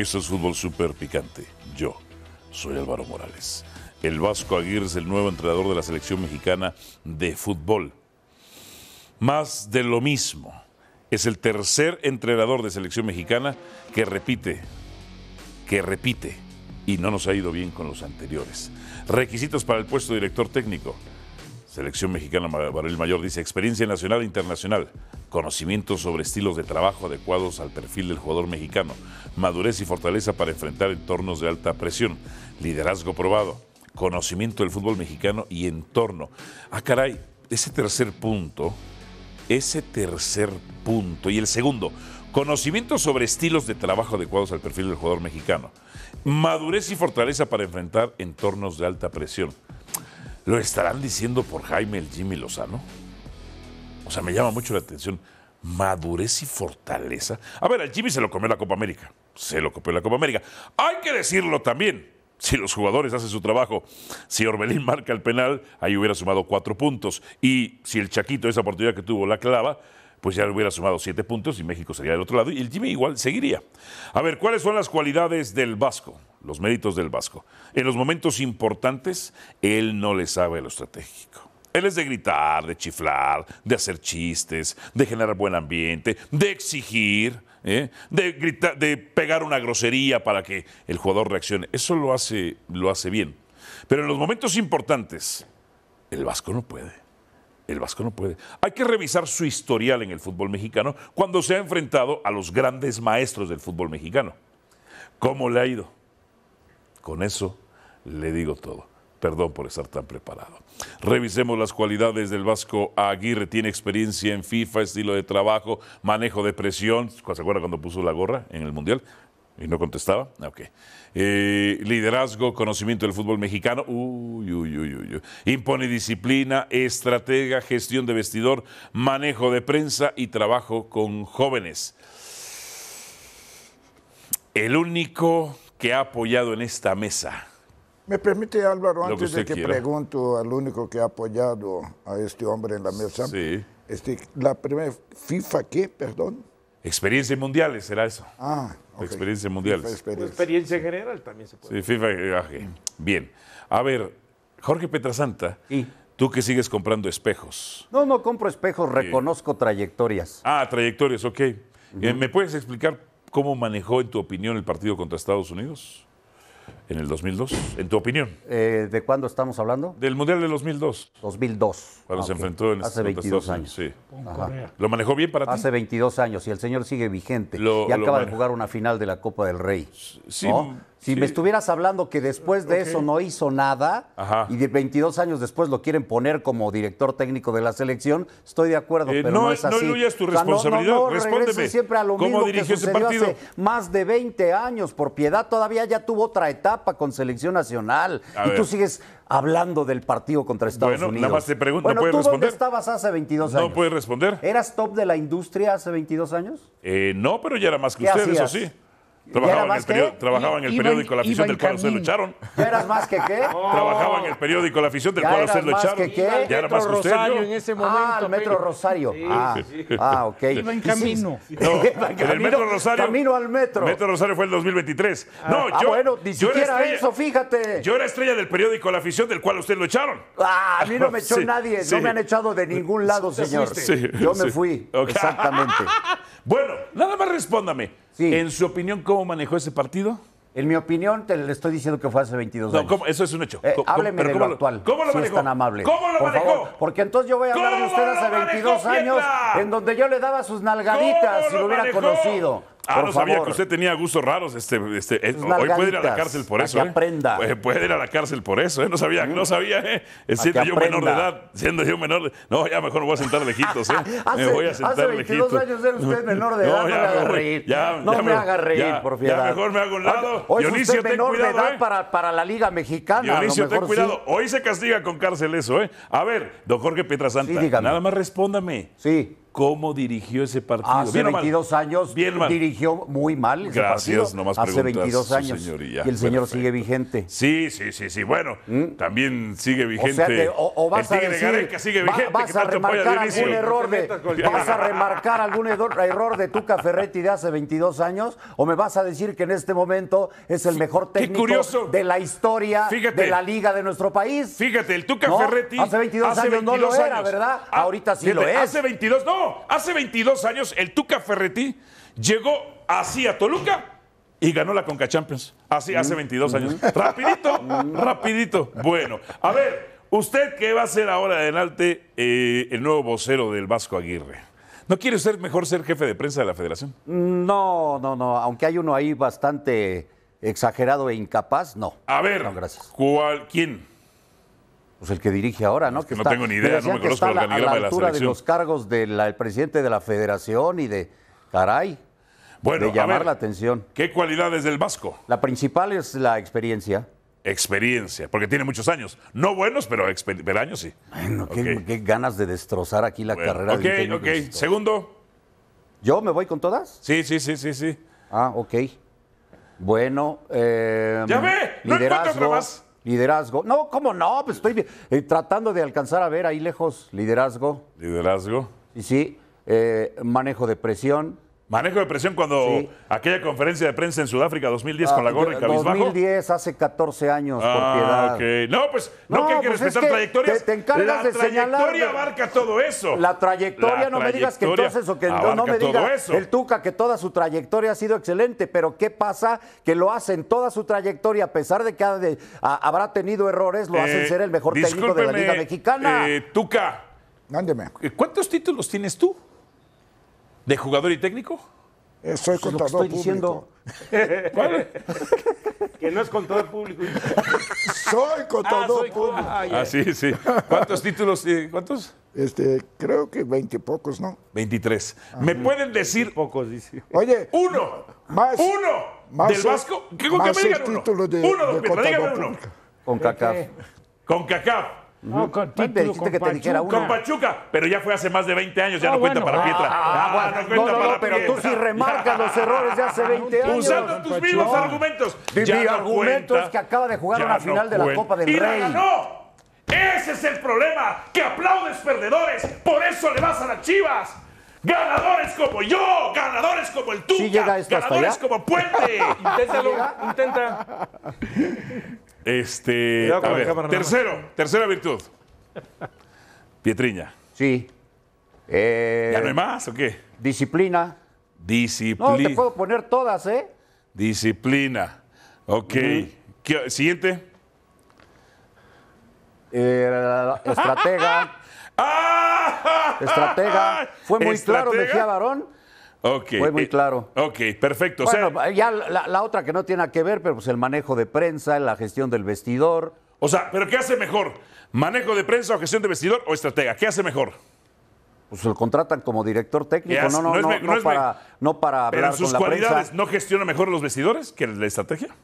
Eso es fútbol súper picante. Yo soy Álvaro Morales. El Vasco Aguirre es el nuevo entrenador de la selección mexicana de fútbol. Más de lo mismo. Es el tercer entrenador de selección mexicana que repite, que repite, y no nos ha ido bien con los anteriores. Requisitos para el puesto de director técnico Selección Mexicana el Mayor dice, experiencia nacional e internacional, conocimiento sobre estilos de trabajo adecuados al perfil del jugador mexicano, madurez y fortaleza para enfrentar entornos de alta presión, liderazgo probado, conocimiento del fútbol mexicano y entorno. Ah, caray, ese tercer punto, ese tercer punto y el segundo, conocimiento sobre estilos de trabajo adecuados al perfil del jugador mexicano, madurez y fortaleza para enfrentar entornos de alta presión. ¿Lo estarán diciendo por Jaime el Jimmy Lozano? O sea, me llama mucho la atención. Madurez y fortaleza. A ver, al Jimmy se lo comió la Copa América. Se lo copió la Copa América. Hay que decirlo también. Si los jugadores hacen su trabajo, si Orbelín marca el penal, ahí hubiera sumado cuatro puntos. Y si el Chaquito, esa oportunidad que tuvo, la clava, pues ya hubiera sumado siete puntos y México sería del otro lado y el Jimmy igual seguiría. A ver, ¿cuáles son las cualidades del Vasco? Los méritos del Vasco. En los momentos importantes, él no le sabe lo estratégico. Él es de gritar, de chiflar, de hacer chistes, de generar buen ambiente, de exigir, ¿eh? de, gritar, de pegar una grosería para que el jugador reaccione. Eso lo hace, lo hace bien. Pero en los momentos importantes, el Vasco no puede. El Vasco no puede. Hay que revisar su historial en el fútbol mexicano cuando se ha enfrentado a los grandes maestros del fútbol mexicano. ¿Cómo le ha ido? Con eso le digo todo. Perdón por estar tan preparado. Revisemos las cualidades del Vasco Aguirre. Tiene experiencia en FIFA, estilo de trabajo, manejo de presión. ¿Se acuerda cuando puso la gorra en el Mundial? ¿Y no contestaba? Ah, ok. Eh, liderazgo, conocimiento del fútbol mexicano. Uy, uy, uy, uy. Impone disciplina, estratega, gestión de vestidor, manejo de prensa y trabajo con jóvenes. El único que ha apoyado en esta mesa. Me permite, Álvaro, antes de que pregunto al único que ha apoyado a este hombre en la mesa. Sí. Este, la primera FIFA, ¿qué? Perdón. Experiencia mundiales será eso. Ah, experiencia en mundiales. Pues, pues, experiencia. general también se puede. Sí, FIFA. Ah, Bien. A ver, Jorge Petrasanta. Tú que sigues comprando espejos. No, no compro espejos, reconozco trayectorias. Ah, trayectorias, ok. Eh, ¿Me puedes explicar cómo manejó, en tu opinión, el partido contra Estados Unidos? en el 2002, en tu opinión. Eh, ¿De cuándo estamos hablando? Del Mundial de 2002. 2002. Cuando se enfrentó en Hace 22 años. ¿Lo manejó bien para ti? Hace 22 años y el señor sigue vigente. y acaba de jugar una final de la Copa del Rey. Mm, si me estuvieras hablando que después de eso no hizo nada y de 22 años después lo quieren poner como director técnico de la selección, estoy de acuerdo, eh, pero no, es así. No tu responsabilidad, respóndeme. siempre a lo mismo que sucedió hace más de 20 años. Por piedad todavía ya tuvo otra etapa con selección nacional. y tú sigues hablando del partido contra Estados bueno, Nada más te pregunto, ¿no puedes ¿tú ¿Dónde estabas hace 22 años? No puedes responder. ¿Eras top de la industria hace 22 años? Eh, no, pero ya era más que usted, eso sí. Trabajaba en, el periódico, el periódico La afición del cual usted lo echaron. ¿Ya eras más que qué? Trabajaba en el periódico La afición del cual usted lo echaron. Que qué? ¿Ya era más que Rosario en ese ah, momento. Ah, el Metro Rosario. Ah, ah, ok. Iba en camino. No, en el Metro Rosario. Camino al Metro. Metro Rosario fue el 2023. Ah, no, ah, yo, bueno, yo era eso, fíjate. Yo era estrella del periódico La afición del cual usted lo echaron. Ah, a mí no me echó nadie. No me han echado de ningún lado, señor. Yo me fui, exactamente. Bueno, nada más respóndame. En su opinión, ¿cómo manejó ese partido? En mi opinión, te le estoy diciendo que fue hace 22 años. ¿cómo? Eso es un hecho. Eh, hábleme de lo, actual. ¿Cómo lo manejó? es tan amable. ¿Cómo lo manejó? porque entonces yo voy a hablar de usted hace 22 años, en donde yo le daba sus nalgaditas si lo, hubiera conocido. Ah, no sabía que usted tenía gustos raros. Este, este, eh, hoy ¿eh? puede ir a la cárcel por eso. aprenda. ¿eh? Puede ir a la cárcel por eso. No sabía, no mm. sabía. Eh. Siendo yo menor de edad, siendo yo menor. No, ya mejor me voy a sentar lejitos. Eh. me voy a sentar hace 22 años era usted menor de edad. No, me haga reír. no me, haga reír, por fiedad. Ya mejor me hago un lado. Hoy Dionisio, usted menor cuidado, de edad para, para, la Liga Mexicana. Dionisio, ten cuidado. Hoy se castiga con cárcel eso. Eh. A ver, don Jorge Pietrasanta, Santa. nada más respóndame. Sí cómo dirigió ese partido. Hace 22 años dirigió muy mal. Gracias, Hace 22 años. Señoría. Y el señor sigue vigente. Sí, sí, sí, sí. Bueno, ¿Mm? también sigue vigente. O, sea, o, vas a decir, sigue vigente. vas, a remarcar algún error de, vas a remarcar algún error de Tuca Ferretti de hace 22 años o me vas a decir que en este momento es el mejor técnico de la historia de la liga de nuestro país. Fíjate, el Tuca Ferretti hace 22, años no lo era, ¿verdad? Ah, Ahorita sí lo es. Hace 22, no, hace 22 años el Tuca Ferretti llegó así a Toluca y ganó la Conca Champions. Así, hace 22 años. Rapidito, rapidito. Bueno, a ver, ¿usted qué va a ser ahora adelante eh, el nuevo vocero del Vasco Aguirre? ¿No quiere ser mejor ser jefe de prensa de la federación? No, no, no. Aunque hay uno ahí bastante exagerado e incapaz, no. A ver, gracias. ¿cuál, ¿quién? Pues el que dirige ahora, ¿no? que, no tengo ni idea, no me conozco el organigrama de la, a la de la de los cargos del presidente de la federación y de, caray, bueno, de llamar la atención. ¿Qué cualidades del Vasco? La principal es la experiencia. Experiencia, porque tiene muchos años. No buenos, pero, años sí. Bueno, qué, ganas de destrozar aquí la carrera Ok, ok. Segundo. ¿Yo me voy con todas? Sí, sí, sí, sí, sí. Ah, ok. Bueno, eh, ya ve, liderazgo, más. Liderazgo. No, ¿cómo no? Pues estoy eh, tratando de alcanzar a ver ahí lejos liderazgo. Liderazgo. Y sí, eh, manejo de presión, Manejo de presión cuando aquella conferencia de prensa en Sudáfrica 2010 ah, con la gorra y cabizbajo. 2010, hace 14 años, por ah, No, pues no, que hay que pues respetar trayectorias. la trayectoria abarca todo eso. La trayectoria, no me digas que entonces o que no me digas el Tuca que toda su trayectoria ha sido excelente, pero ¿qué pasa? Que lo hacen toda su trayectoria, a pesar de que habrá tenido errores, lo hacen eh, ser el mejor técnico de la Liga Mexicana. Eh, tuca, Ándeme. Eh, ¿cuántos títulos tienes tú? ¿De jugador y técnico? Eh, soy contador estoy público. Diciendo... ¿Cuál? que no es contador público. soy ah, contador público. Ah, ah, sí, sí. ¿Cuántos títulos? Eh, ¿Cuántos? Este, creo que veinte pocos, ¿no? Veintitrés. ¿Me pueden decir? Pocos, dice. Oye. Uno. Más. Uno. Más del Vasco. ¿Qué que me uno? De, contador Público. Con CACAF. Con CACAF. No, con Título, con Pachuca. pero ya fue hace más de 20 años, ya ah, no, cuenta para Pietra. Ah, no cuenta pero tú sí remarcas los errores de hace 20 años. Usando tus mismos argumentos. Mi, argumento es que acaba de jugar una final de la Copa del Rey. ganó! Ese es el problema, que aplaudes perdedores, por eso le vas a las chivas. Ganadores como yo, ganadores como el Tuca, ¿Sí ganadores como Puente. Inténtalo, intenta. Este, tercero, tercera virtud. Pietriña. Sí. Eh, ¿Ya no hay más o qué? Disciplina. Disciplina. No, te puedo poner todas, ¿eh? Disciplina. Ok. Siguiente. Eh, estratega. Ah, ah, ah, estratega. Fue muy claro, Mejía Barón fue muy eh, claro. Ok, perfecto. Bueno, ya la, otra que no tiene que ver, pero pues el manejo de prensa, la gestión del vestidor. O sea, ¿pero qué hace mejor? ¿Manejo de prensa o gestión de vestidor o estratega? ¿Qué hace mejor? Pues lo contratan como director técnico, no, no, no, no, para, no para pero en sus cualidades no gestiona mejor los vestidores que la estrategia?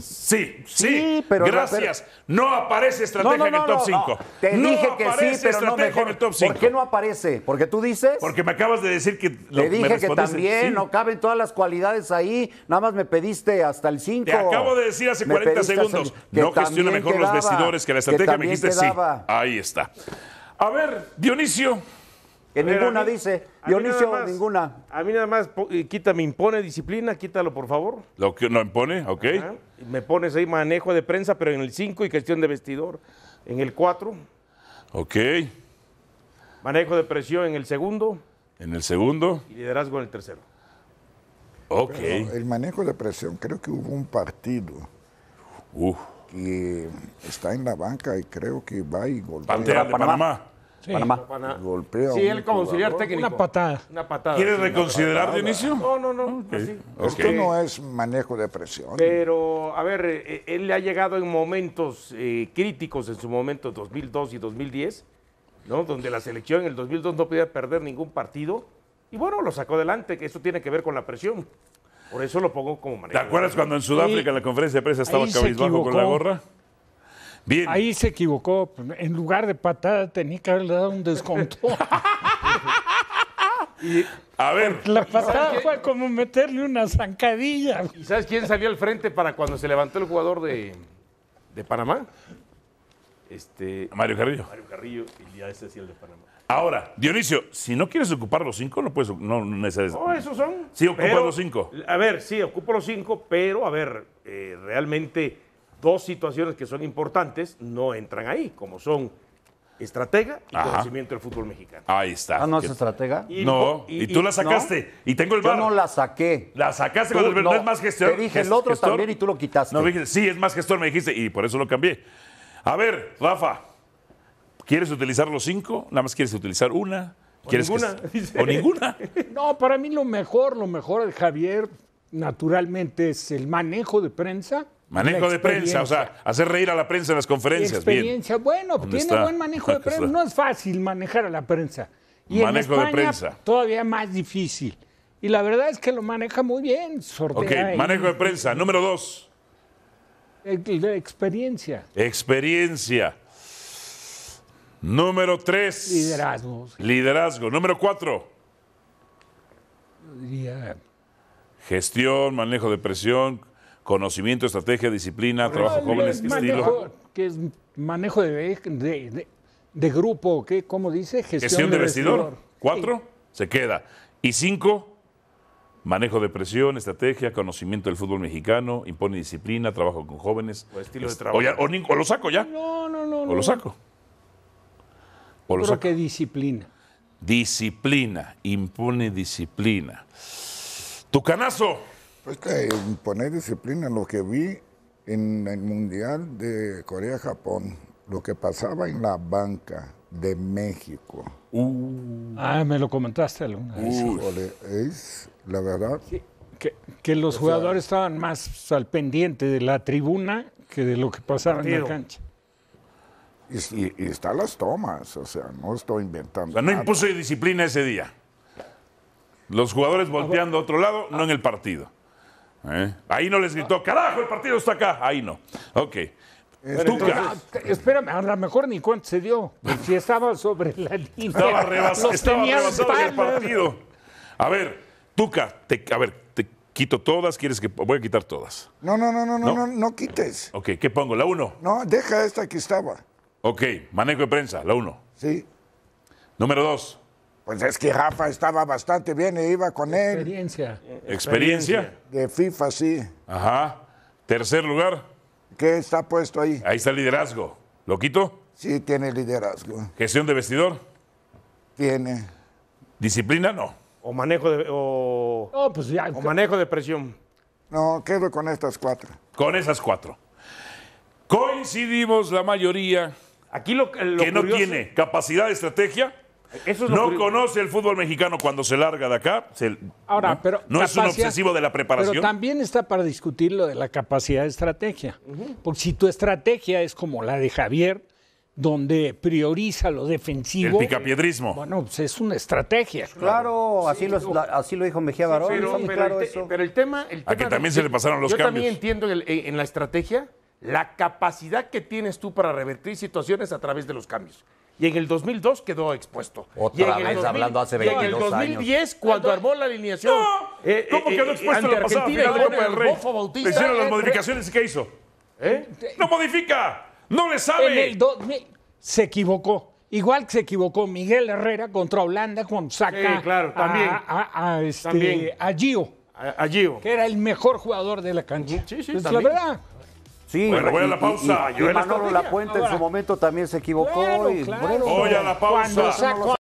Sí, sí, pero gracias. No aparece estrategia en el top 5. Te dije que sí, pero no En el top 5. ¿Por qué no aparece? ¿Porque tú dices? Porque me acabas de decir que le dije que también, no caben todas las cualidades ahí, nada más me pediste hasta el 5. Te acabo de decir hace 40 segundos, no gestiona mejor los vestidores que la estrategia, me dijiste sí. Ahí está. A ver, Dionisio, que ninguna dice, Dionisio, ninguna. A mí nada más, quita, impone disciplina, quítalo, por favor. ¿Lo que no impone? Ok. Me pones ahí manejo de prensa, pero en el 5 y gestión de vestidor. En el 4. Ok. Manejo de presión en el segundo. En el segundo. Y liderazgo en el tercero. Ok. el manejo de presión, creo que hubo un partido. Que está en la banca y creo que va y golpea. Panamá. Panamá. Sí, el conciliar técnico. Una patada. Una patada. ¿Quiere reconsiderar, inicio No, no, no. Esto no es manejo de presión. Pero, a ver, eh, eh, él le ha llegado en momentos eh, críticos, en su momento 2002 y 2010, ¿no? Donde la selección en el 2002 no podía perder ningún partido. Y bueno, lo sacó adelante, que eso tiene que ver con la presión. Por eso lo pongo como manejo. ¿Te acuerdas cuando en Sudáfrica en la conferencia de prensa estaba cabizbajo con la gorra? Ahí se equivocó. En lugar de patada tenía que haberle dado un desconto. a ver. La patada fue como meterle una zancadilla. ¿Y sabes quién salió al frente para cuando se levantó el jugador de, Panamá? Este, Mario Carrillo. Mario Carrillo, y ya ese sí el de Panamá. Ahora, Dionisio, si no quieres ocupar los cinco, no puedes. No, necesitas. No, esos son. Sí, ocupo los cinco. A ver, sí, ocupo los cinco, pero a ver, eh, realmente dos situaciones que son importantes no entran ahí, como son estratega y conocimiento del fútbol mexicano. Ahí está. Ah, no es estratega. no, y, tú la sacaste. y tengo el Yo no la saqué. La sacaste cuando el es más gestor. Te dije el otro también y tú lo quitaste. No, sí, es más gestor, me dijiste, y por eso lo cambié. A ver, Rafa, ¿quieres utilizar los cinco? Nada más quieres utilizar una. ¿Quieres o ninguna. o ninguna. No, para mí lo mejor, lo mejor de Javier, naturalmente, es el manejo de prensa Manejo de prensa, o sea, hacer reír a la prensa en las conferencias. Experiencia, bueno, tiene buen manejo de prensa. No es fácil manejar a la prensa. Y manejo de prensa. Todavía más difícil. Y la verdad es que lo maneja muy bien. Sortea ok, manejo de prensa. Número dos. Experiencia. Experiencia. Número tres. Liderazgo. Liderazgo. Número cuatro. Diría... Gestión, manejo de presión Conocimiento, estrategia, disciplina, trabajo con jóvenes, estilo. Que es manejo de, de, grupo, ¿cómo dice? Gestión, de, vestidor. Cuatro, se queda. Y cinco, manejo de presión, estrategia, conocimiento del fútbol mexicano, impone disciplina, trabajo con jóvenes. O estilo de trabajo. O, lo saco ya. No, no, no. O lo saco. O lo creo que disciplina. Disciplina, impone disciplina. ¡Tu Tucanazo. Pues que poner disciplina, lo que vi en el Mundial de Corea-Japón, lo que pasaba en la banca de México. Uh. Ah, me lo comentaste alguna es la verdad. Que, los jugadores estaban más al pendiente de la tribuna que de lo que pasaba en la cancha. Y, y, están las tomas, o sea, no estoy inventando. no impuso disciplina ese día. Los jugadores ah, volteando a otro lado, no en el partido. ¿Eh? Ahí no les gritó, carajo, el partido está acá. Ahí no. Ok. Entonces, ah, espérame, a lo mejor ni cuánto se dio. Pues, si estaba sobre la línea. Estaba, rebasado el partido. A ver, Tuca, te, a ver, te quito todas, quieres que voy a quitar todas. No, no, no, no, no, no, no, quites. Ok, ¿qué pongo? La uno No, deja esta que estaba. Ok, manejo de prensa, la 1. Sí. Número 2. Pues es que Rafa estaba bastante bien e iba con él. Experiencia. Experiencia. De FIFA, sí. Ajá. Tercer lugar. ¿Qué está puesto ahí? Ahí está el liderazgo. ¿Lo quito? Sí, tiene liderazgo. ¿Gestión de vestidor? Tiene. ¿Disciplina? No. ¿O manejo de, no, pues ya, o manejo de presión? No, quedo con estas cuatro. Con esas cuatro. Coincidimos la mayoría Aquí lo, lo que no tiene capacidad de estrategia no conoce el fútbol mexicano cuando se larga de acá. Ahora, ¿no? pero no es un obsesivo de la preparación. Pero también está para discutir lo de la capacidad de estrategia. Porque si tu estrategia es como la de Javier, donde prioriza lo defensivo. El picapiedrismo. Bueno, pues es una estrategia. Claro, así, lo, dijo Mejía Barón. pero, el tema. que también se le pasaron los cambios. Yo también entiendo eh, en la estrategia la capacidad que tienes tú para revertir situaciones a través de los cambios y en el 2002 quedó expuesto. Otra vez hablando hace 22 años. en el 2010, cuando armó la alineación. Eh, ¿Cómo quedó eh, eh, expuesto la pasada final de Copa del Rey? Bautista, hicieron las modificaciones que hizo. ¡No modifica! ¡No le sabe! En el se equivocó. Igual que se equivocó Miguel Herrera contra Holanda Juan saca sí, claro, también, a, este, también. a Gio. A, Gio. Que era el mejor jugador de la cancha. Sí, sí, la verdad. Sí, bueno, voy a la pausa. Y, y, Manolo Lapuente en su momento también se equivocó. y, claro. Bueno, voy a la pausa. Cuando